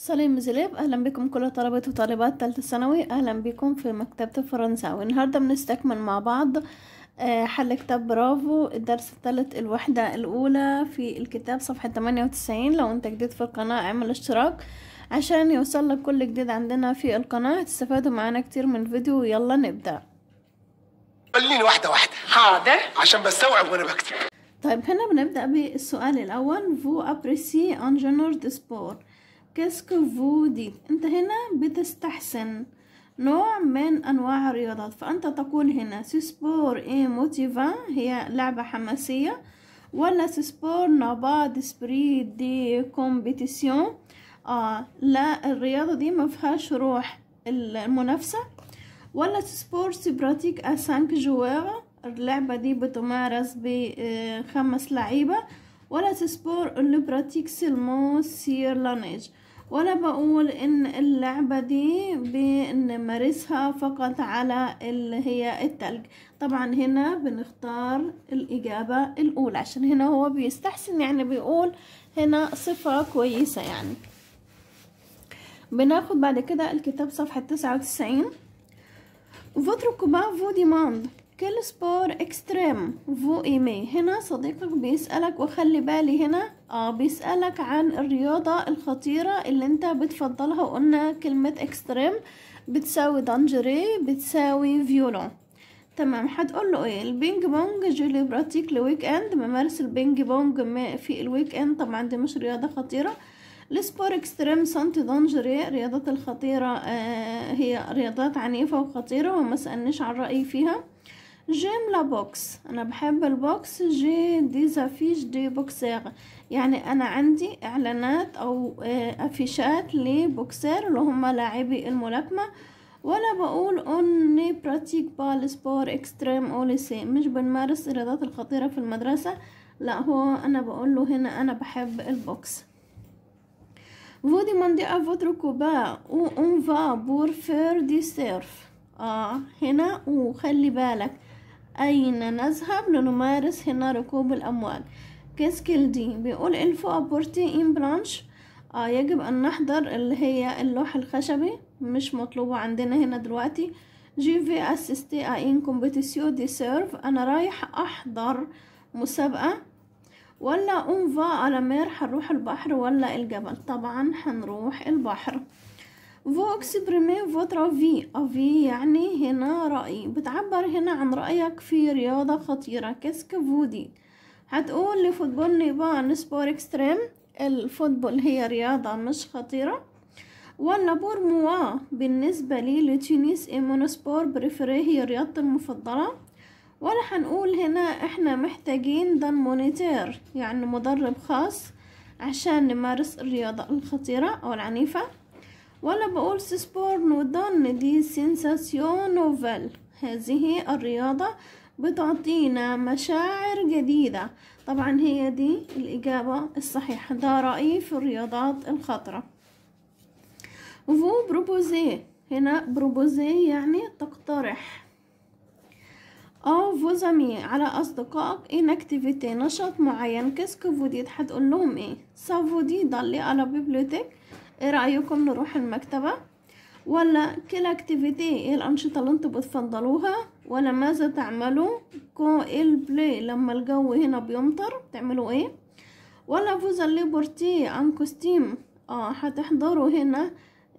سلام زليب اهلا بكم كل طلبة وطالبات تالتة ثانوي اهلا بكم في مكتبة الفرنساوي النهاردة بنستكمل مع بعض آه، حل كتاب برافو الدرس الثالث الوحدة الاولى في الكتاب صفحة 98 لو انت جديد في القناة اعمل اشتراك عشان يوصلك كل جديد عندنا في القناة هتستفادوا معانا كتير من الفيديو يلا نبدأ خليني واحدة واحدة حاضر عشان بستوعب وانا بكتب طيب هنا بنبدأ بالسؤال الأول فو أبريسي أن جونور دي سبور كاسكو فوديت أنت هنا بتستحسن نوع من أنواع الرياضات فأنت تقول هنا سبور إي موتيفا هي لعبة حماسية ولا نابا دي سبري دي كومبيتيسيون آه لا الرياضة دي مفيهاش روح المنافسة ولا سبور سي براتيك ا سانك جوار اللعبة دي بتمارس بخمس آه، لعيبة ولا تسبور اون براتيك سيلمون سير لانيج ولا بقول ان اللعبة دي بنمارسها فقط على اللي هي التلج طبعا هنا بنختار الاجابة الاولى عشان هنا هو بيستحسن يعني بيقول هنا صفة كويسة يعني بناخد بعد كده الكتاب صفحة تسعة وتسعين Votre فو vous demande كل سبور اكستريم فو ايمي هنا صديقك بيسألك وخلي بالي هنا اه بيسألك عن الرياضة الخطيرة اللي انت بتفضلها وقلنا كلمة اكستريم بتساوي دانجري بتساوي فيولون تمام هتقول له ايه البينج بونج جولي براتيك لويك اند ممارس البينج بونج في الويك اند طبعا دي مش رياضة خطيرة السبور اكستريم سانتي دانجري رياضة الخطيرة آه هي رياضات عنيفة وخطيرة وما سألنيش عن رأيي فيها جيم لا بوكس انا بحب البوكس جي دي زافيش دي بوكسير يعني انا عندي اعلانات او افيشات آه، لبوكسير اللي هم لاعبي الملاكمه ولا بقول اني براتيك بال سبور اكستريم او مش بنمارس الرياضات الخطيره في المدرسه لا هو انا بقول له هنا انا بحب البوكس Vous demandez à votre copain où on va pour faire du surf. آه هنا وخلي بالك أين نذهب لنمارس هنا ركوب الأمواج كيسكيل دي بيقول إيه الفو أبورتي إن برانش آه يجب أن نحضر اللي هي اللوح الخشبي مش مطلوبة عندنا هنا دلوقتي جي في أسيستي إن كومبيتيسيو دي سيرف أنا رايح أحضر مسابقة ولا أنفا على مير هنروح البحر ولا الجبل طبعا هنروح البحر vous exprimez فوتر avis افي يعني هنا رأي بتعبر هنا عن رأيك في رياضة خطيرة كسك فودي هتقول لفوتبول نيبان سبور اكستريم الفوتبول هي رياضة مش خطيرة ولا بور موا بالنسبة لي لتينيس ايمون سبور بريفري هي رياضتي المفضلة ولا هنقول هنا احنا محتاجين دان مونيتير يعني مدرب خاص عشان نمارس الرياضة الخطيرة أو العنيفة ولا بقول سبورن ودن دي سنساسيون نوفل هذه الرياضة بتعطينا مشاعر جديدة طبعا هي دي الإجابة الصحيحة ده رأيي في الرياضات الخطرة فو بروبوزي هنا بروبوزي يعني تقترح او فوزامي على اصدقائك ان اكتيفيتي نشاط معين كيسكو فوديت هتقول لهم ايه سافودي ضلي على بيبليوتيك ايه رأيكم نروح المكتبة ولا كل اكتيفيتي ايه الانشطة اللي انتم بتفضلوها ولا ماذا تعملوا كو ايه البلاي لما الجو هنا بيمطر تعملوا ايه ولا فوزا ليبرتي عن كوستيم اه هتحضروا هنا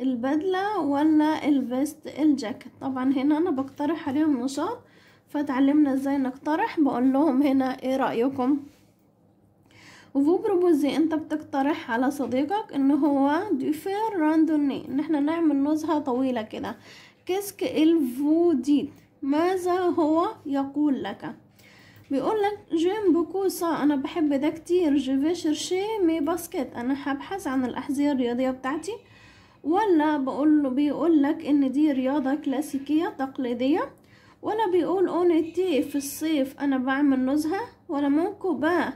البدلة ولا الفيست الجاكيت طبعا هنا انا بقترح عليهم نشاط فتعلمنا ازاي نقترح بقول لهم هنا ايه رأيكم وفو بروبوزي انت بتقترح على صديقك ان هو ديفير راندوني ان احنا نعمل نزهة طويلة كده كيسك الفو ديد ماذا هو يقول لك بيقول لك جيم بوكوسا انا بحب ده كتير جيفي شيرشي مي باسكت انا هبحث عن الاحذية الرياضية بتاعتي ولا بقول له بيقول لك ان دي رياضة كلاسيكية تقليدية ولا بيقول اونيتي في الصيف انا بعمل نزهة ولا ممكن بقى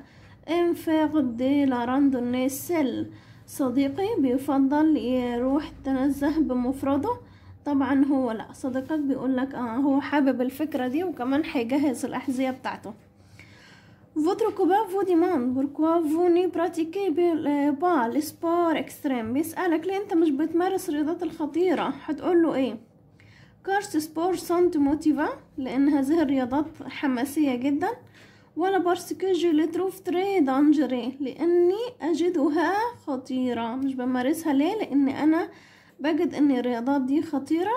انفاق دي لاراندو سيل صديقي بيفضل يروح تنزه بمفرده طبعا هو لا صديقك بيقول لك اه هو حابب الفكرة دي وكمان هيجهز الأحذية بتاعته Votre copain vous demande pourquoi vous ne pratiquez pas le sport extrême بيسألك ليه انت مش بتمارس الرياضات الخطيرة هتقول له ايه كارس سبور سانت موتيفا لان هذه الرياضات حماسية جدا ولا بارسكو جو لي تروف تري دانجري لاني اجدها خطيرة مش بمارسها ليه لاني انا بجد ان الرياضات دي خطيرة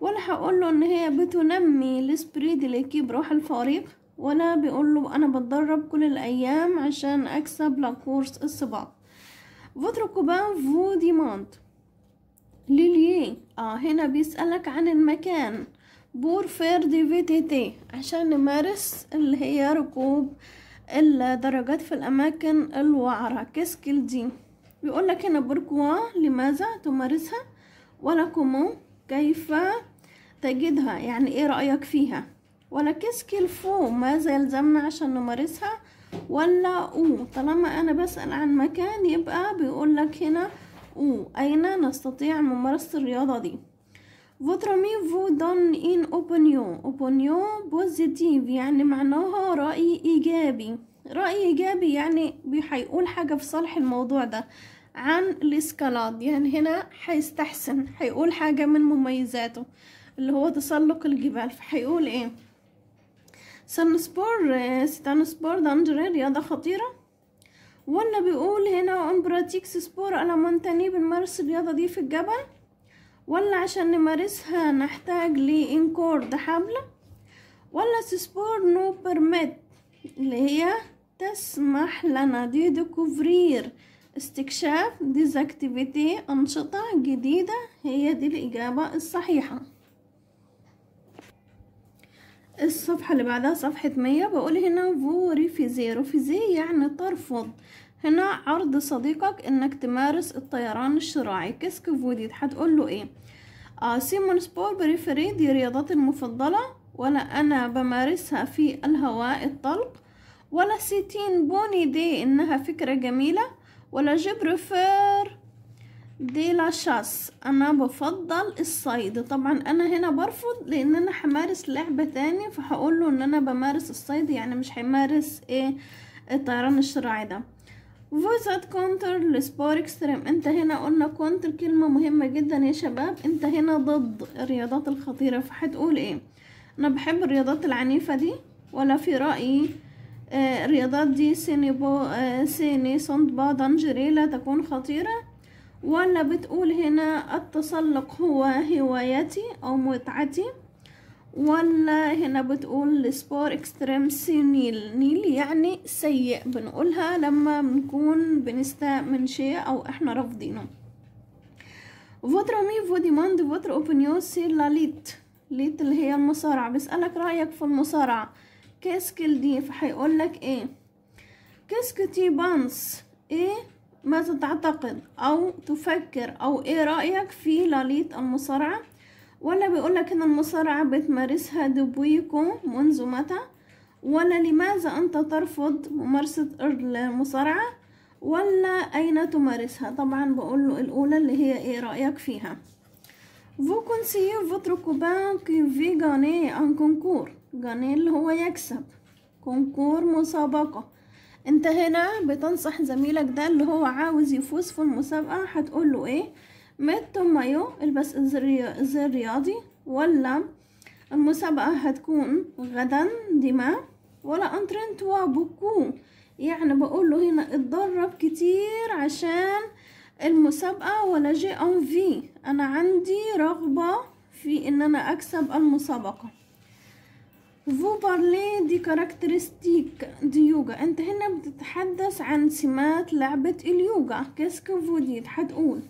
ولا هقوله ان هي بتنمي السبريد اللي يجيب روح الفريق ولا له انا بتدرب كل الايام عشان اكسب لكورس السباق فوتر كوبان فو ديماند ليليه اه هنا بيسألك عن المكان بور فير دي في تي تي عشان نمارس اللي هي ركوب الدرجات في الأماكن الوعرة كيسكيل دي بيقولك هنا بوركوا لماذا تمارسها ولا كومو كيف تجدها يعني ايه رأيك فيها ولا كيسكيل فو ماذا يلزمنا عشان نمارسها ولا او طالما انا بسأل عن مكان يبقى بيقولك هنا او اين نستطيع ممارسة الرياضة دي فوترامي فو دون إن أوبونيون أوبونيون بوزيتيف يعني معناها رأي إيجابي رأي إيجابي يعني هيقول حاجة في صالح الموضوع ده عن الإسكالاد يعني هنا هيستحسن هيقول حاجة من مميزاته اللي هو تسلق الجبال فهيقول إيه سانسبور ستانسبور دانجري رياضة خطيرة ولا بيقول هنا أمبراتيكس سبور على مونتاني بنمارس الرياضة دي في الجبل ولا عشان نمارسها نحتاج لإنكورد حبل ولا سسبور نو برميت اللي هي تسمح لنا دي ديكوفرير استكشاف ديزاكتيفيتي أنشطة جديدة هي دي الإجابة الصحيحة الصفحة اللي بعدها صفحة مية بقول هنا زيرو في زي يعني ترفض هنا عرض صديقك انك تمارس الطيران الشراعي كيسك فوديت هتقول له ايه آه سيمون سبور بريفري دي رياضتي المفضلة ولا انا بمارسها في الهواء الطلق ولا سيتين بوني دي انها فكرة جميلة ولا جبرفير دي لا شاس انا بفضل الصيد طبعا انا هنا برفض لان انا همارس لعبة تاني فهقول له ان انا بمارس الصيد يعني مش حمارس ايه الطيران الشراعي ده فوزات كونتر لسبور اكستريم انت هنا قلنا كونتر كلمة مهمة جدا يا شباب انت هنا ضد الرياضات الخطيرة فهتقول ايه انا بحب الرياضات العنيفة دي ولا في رأيي آه الرياضات دي سيني بو آه سيني صندبا دانجري لا تكون خطيرة ولا بتقول هنا التسلق هو هوايتي او متعتي ولا هنا بتقول سبور اكستريم سينيل نيل يعني سيء بنقولها لما بنكون بنستاء من شيء او احنا رافضينه فوتر امي فو ديماند فوتر اوبينيون سي لا ليت ليت اللي هي المصارعة بيسألك رأيك في المصارعة كاسكل دي فهيقولك ايه تي بانس ايه ماذا تعتقد او تفكر او ايه رأيك في لاليت المصارعة ولا بيقولك ان المصارعة بتمارسها دبويكو منذ متى ولا لماذا أنت ترفض ممارسة المصارعة ولا أين تمارسها طبعا بقوله الأولى اللي هي إيه رأيك فيها Vous conseillez votre copain qui veut gagner un concours gagner اللي هو يكسب كونكور مسابقة انت هنا بتنصح زميلك ده اللي هو عاوز يفوز في المسابقة هتقوله ايه ميد مايو البس الزر رياضي ولا المسابقة هتكون غدا ديما ولا انترنت بوكو يعني بقول له هنا اتدرب كتير عشان المسابقة ولا جي ان في انا عندي رغبة في ان انا اكسب المسابقة فو بارلي دي كاركترستيك دي يوجا انت هنا بتتحدث عن سمات لعبة اليوجا كيسكو فو ديت هتقول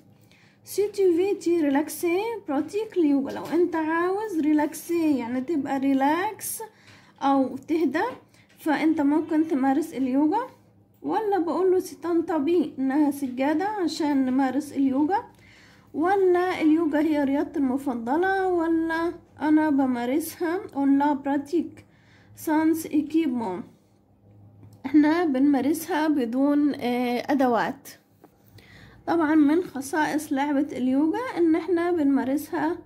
سي تي في تي ريلاكسي براتيك ولو لو انت عاوز ريلاكسي يعني تبقى ريلاكس او تهدى فانت ممكن تمارس اليوجا ولا بقول له ستنطبي انها سجادة عشان نمارس اليوجا ولا اليوجا هي رياضتي المفضلة ولا انا بمارسها ولا براتيك سانس ايكيبمون احنا بنمارسها بدون آه، ادوات طبعا من خصائص لعبة اليوجا ان احنا بنمارسها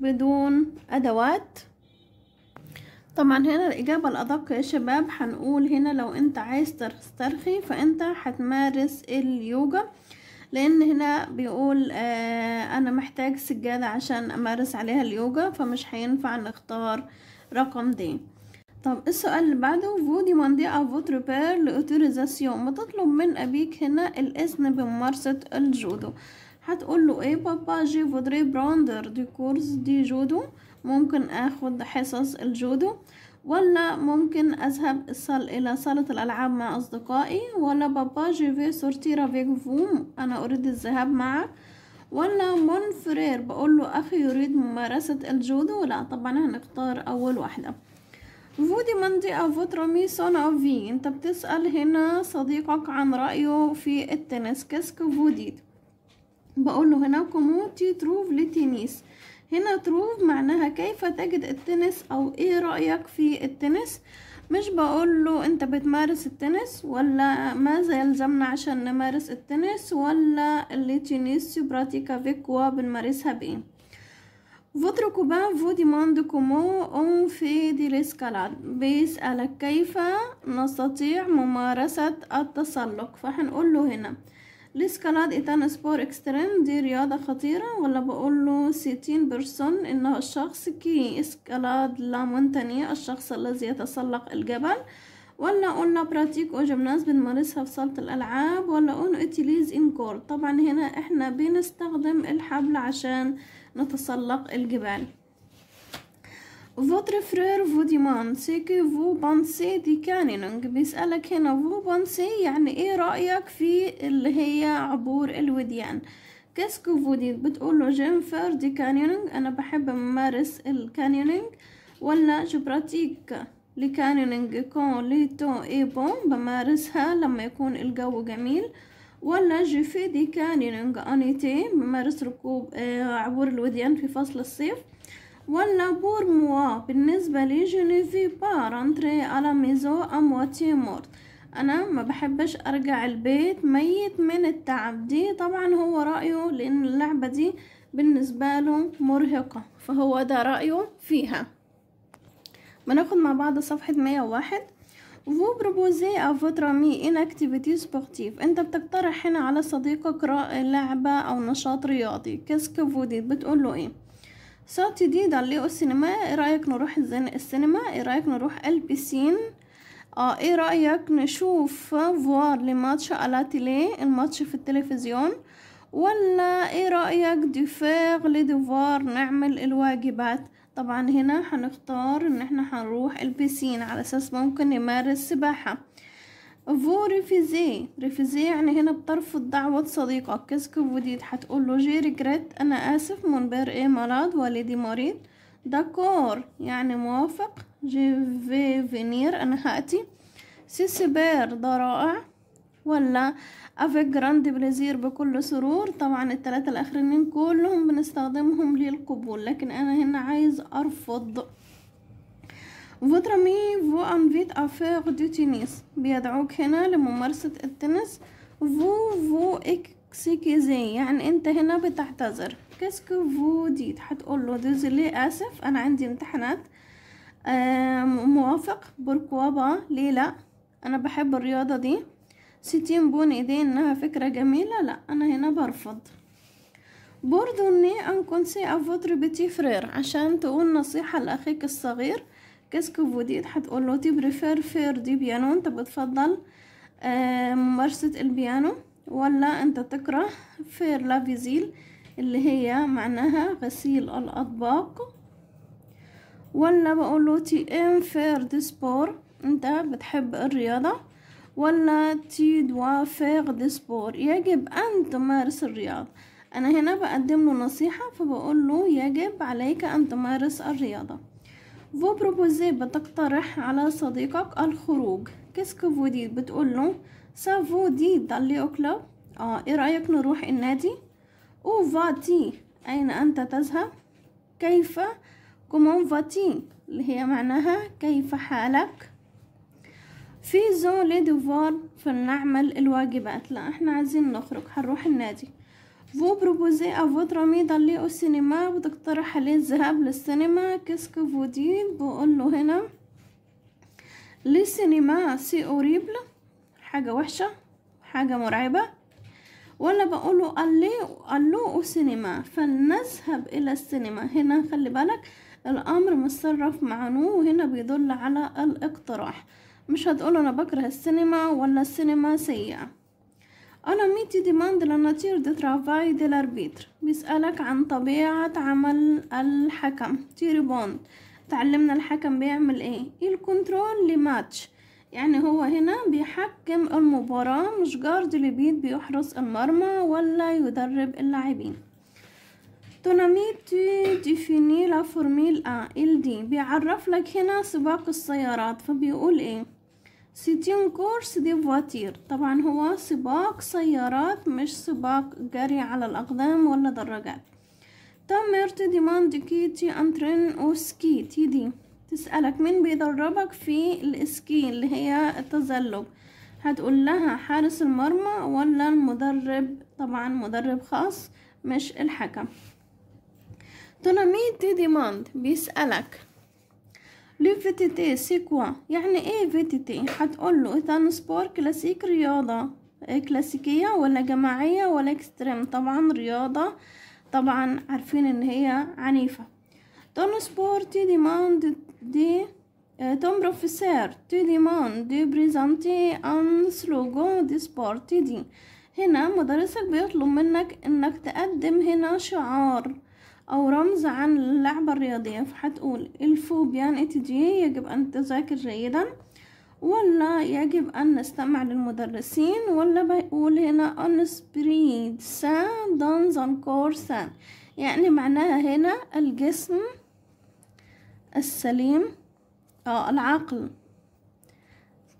بدون ادوات طبعا هنا الإجابة الأدق يا شباب هنقول هنا لو أنت عايز تسترخي فأنت هتمارس اليوجا لأن هنا بيقول آه أنا محتاج سجادة عشان أمارس عليها اليوجا فمش هينفع نختار رقم دي طب السؤال اللي بعده vous ماندي à votre père l'autorisation بتطلب من أبيك هنا الإذن بممارسة الجودو هتقول له ايه بابا جي فودري براندر دي كورس دي جودو ممكن اخد حصص الجودو ولا ممكن اذهب الصال الى صالة الالعاب مع اصدقائي ولا بابا جي في سورتير افيك فو انا اريد الذهاب معك ولا مون فرير بقول له اخي يريد ممارسة الجودو لا طبعا هنختار اول واحدة فودي مندي أفوترامي في أنت بتسأل هنا صديقك عن رأيه في التنس كاسك فوديت بقول له هنا كوموتي تروف لتنس هنا تروف معناها كيف تجد التنس أو إيه رأيك في التنس مش بقول له أنت بتمارس التنس ولا ماذا يلزمنا عشان نمارس التنس ولا اللي تنس براتيكا فيك وبنمارسها بإيه Votre copain vous demande comment on um fait de l'escalade بيسألك كيف نستطيع ممارسة التسلق فهنقول له هنا الاسكالاد إتان سبور اكستريم دي رياضة خطيرة ولا بقول له ستين برسون إنه الشخص كي اسكالاد لا مونتانيه الشخص الذي يتسلق الجبل ولا قلنا براتيك جمناز بنمارسها في صالة الألعاب ولا قلنا اتيليز ان كورد طبعا هنا احنا بنستخدم الحبل عشان نتسلق الجبال Votre frère vous demande ce que vous pensez de Canyoning بيسألك هنا vous pensez يعني ايه رأيك في اللي هي عبور الوديان كاسكو ce que بتقول له جيم faire دي canyoning أنا بحب أمارس الكانيونينج ولا جبراتيك لي كون تو اي بون بمارسها لما يكون الجو جميل ولا جيفي دي كانونينج أنيتي بمارس ركوب عبور الوديان في فصل الصيف ولا بور موا بالنسبة لي في با رنتري على ميزو أمواتي مورت أنا ما بحبش أرجع البيت ميت من التعب دي طبعا هو رأيه لأن اللعبة دي بالنسبة له مرهقة فهو ده رأيه فيها بناخد مع بعض صفحة مية وواحد Vous proposez à votre ami une activité sportive. أنت بتقترح هنا على صديقك لعبة أو نشاط رياضي. Qu'est-ce que vous dites؟ بتقول له إيه؟ ça te dit d'aller au cinéma؟ إيه رأيك نروح السينما؟ إيه رأيك نروح البسين؟ آه إيه رأيك نشوف فوار لماتش على تيلي الماتش في التلفزيون؟ ولا إيه رأيك دي دفاغ لدفار نعمل الواجبات؟ طبعا هنا هنختار ان احنا هنروح البسين على اساس ممكن نمارس سباحة فو ريفيزي ريفيزي يعني هنا بترفض دعوة صديقك كسكو فوديت هتقول له جي ريجريت انا اسف من بير ايه مرض والدي مريض داكور يعني موافق جي في فينير انا هاتي سيسي بير ده رائع ولا افيك جراند بليزير بكل سرور طبعا التلاتة الاخرين كلهم بنستخدمهم للقبول لكن انا هنا عايز ارفض فوتر فو انفيت افيغ دو تينيس بيدعوك هنا لممارسة التنس فو فو اكسكيزي يعني انت هنا بتعتذر كاسكو فو ديت هتقول له ديزلي اسف انا عندي امتحانات آه، موافق بركوابا ليه لا انا بحب الرياضة دي ستين بون ايدين انها فكرة جميلة لا انا هنا برفض برضو اني ان سي افوتر بيتي فرير عشان تقول نصيحة لاخيك الصغير كاسك فوديت حتقول له تي بريفير فير دي بيانو انت بتفضل آه، ممارسة البيانو ولا انت تكره فير لا فيزيل اللي هي معناها غسيل الاطباق ولا بقول له تي ام فير دي سبور انت بتحب الرياضة ولا تي دوا دي سبور يجب أن تمارس الرياضة أنا هنا بقدم له نصيحة فبقول له يجب عليك أن تمارس الرياضة فو بروبوزي بتقترح على صديقك الخروج كيسكو فو دي بتقول له سافو فو دي دالي أوكلا آه إيه رأيك نروح النادي أو فاتي أين أنت تذهب كيف كومون فاتي اللي هي معناها كيف حالك في زو لي ديفوار فلنعمل الواجبات لا احنا عايزين نخرج هنروح النادي فو بروبوزي ا فوتر امي دالي او سينما بتقترح عليه الذهاب للسينما كيسك فودي بقول له هنا لي سينما سي اوريبل حاجة وحشة حاجة مرعبة ولا بقوله قال ألو او سينما فلنذهب الى السينما هنا خلي بالك الامر مصرف مع نو وهنا بيدل على الاقتراح مش هتقول انا بكره السينما ولا السينما سيئة أنا ميتي ديماند لا ناتير دي ترافاي دي لاربيتر بيسألك عن طبيعة عمل الحكم تيري بوند تعلمنا الحكم بيعمل ايه الكنترول لماتش يعني هو هنا بيحكم المباراة مش جارد لبيت بيحرس المرمى ولا يدرب اللاعبين توناميتي ديفيني لا فورميل ا ال دي بيعرف لك هنا سباق السيارات فبيقول ايه ستين كورس دي فواتير طبعا هو سباق سيارات مش سباق جري على الأقدام ولا دراجات تمرت ديماند كيتي أنترين أو سكي تي دي تسألك مين بيدربك في الاسكي اللي هي التزلج هتقول لها حارس المرمى ولا المدرب طبعا مدرب خاص مش الحكم تي ديماند بيسألك لو تي سي كوا يعني ايه تي هتقول له ايثان سبور كلاسيك رياضة إيه، كلاسيكية ولا جماعية ولا اكستريم طبعا رياضة طبعا عارفين ان هي عنيفة تون تي ديماند دي تون إيه، بروفيسور تي ديماند دي بريزانتي ان سلوغو دي سبورتي دي هنا مدرسك بيطلب منك انك تقدم هنا شعار أو رمز عن اللعبة الرياضية فحتقول الفوبيا اتجي يجب أن تذاكر جيدا ولا يجب أن نستمع للمدرسين ولا بيقول هنا on spread سان on سان يعني معناها هنا الجسم السليم أو آه، العقل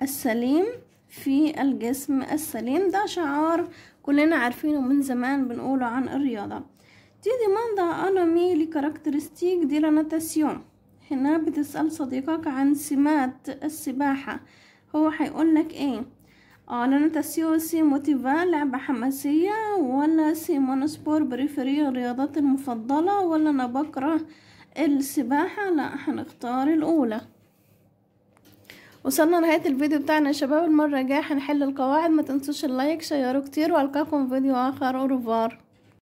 السليم في الجسم السليم ده شعار كلنا عارفينه من زمان بنقوله عن الرياضة ti demanda anami li caracteristique كاركترستيك دي natation هنا بتسأل صديقك عن سمات السباحة هو هيقولك ايه اه لا ناتاسيون سي موتيفا لعبة حماسية ولا سي مونسبور بريفري الرياضات المفضلة ولا انا بكره السباحة لا هنختار الاولى وصلنا لنهاية الفيديو بتاعنا يا شباب المرة الجاية هنحل القواعد ما تنسوش اللايك شيروا كتير والقاكم فيديو اخر اورفار